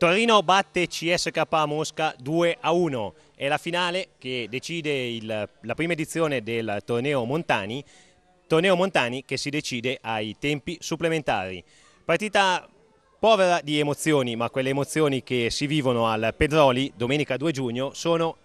Torino batte CSK Mosca 2 a 1. È la finale che decide il, la prima edizione del torneo Montani. Torneo Montani che si decide ai tempi supplementari. Partita povera di emozioni, ma quelle emozioni che si vivono al Pedroli domenica 2 giugno sono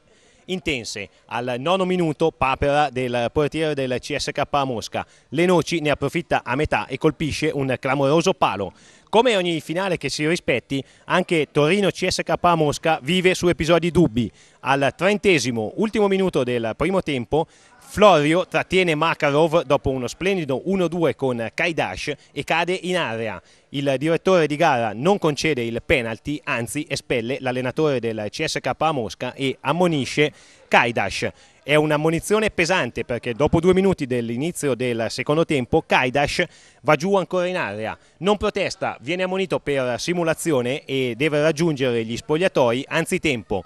intense. Al nono minuto papera del portiere del CSK Mosca. Lenoci ne approfitta a metà e colpisce un clamoroso palo. Come ogni finale che si rispetti, anche Torino CSK Mosca vive su episodi dubbi. Al trentesimo, ultimo minuto del primo tempo, Florio trattiene Makarov dopo uno splendido 1-2 con Kaidash e cade in area. Il direttore di gara non concede il penalty, anzi espelle l'allenatore del CSK a Mosca e ammonisce Kaidash. È un'ammonizione pesante perché dopo due minuti dell'inizio del secondo tempo Kaidash va giù ancora in area, non protesta, viene ammonito per simulazione e deve raggiungere gli spogliatoi anzitempo.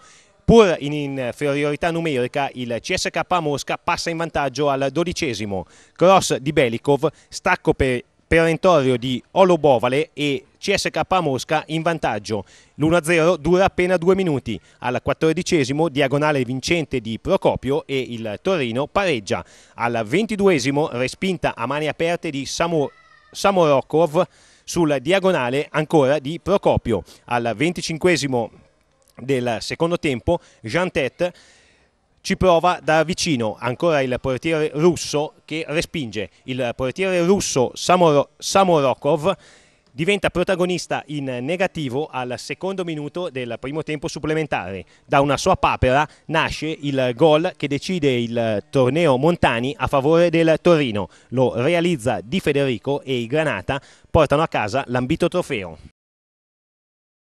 Pur in inferiorità numerica, il CSK Mosca passa in vantaggio al dodicesimo. Cross di Belikov, stacco per perentorio di Olobovale e CSK Mosca in vantaggio. L'1-0 dura appena due minuti. Al quattordicesimo diagonale vincente di Procopio e il Torino pareggia. Al ventiduesimo respinta a mani aperte di Samo Samorokov sul diagonale ancora di Procopio. Al venticinquesimo del secondo tempo, Jean Tet ci prova da vicino ancora il portiere russo che respinge il portiere russo Samor Samorokov diventa protagonista in negativo al secondo minuto del primo tempo supplementare. Da una sua papera nasce il gol che decide il torneo Montani a favore del Torino. Lo realizza Di Federico e i Granata portano a casa l'ambito trofeo.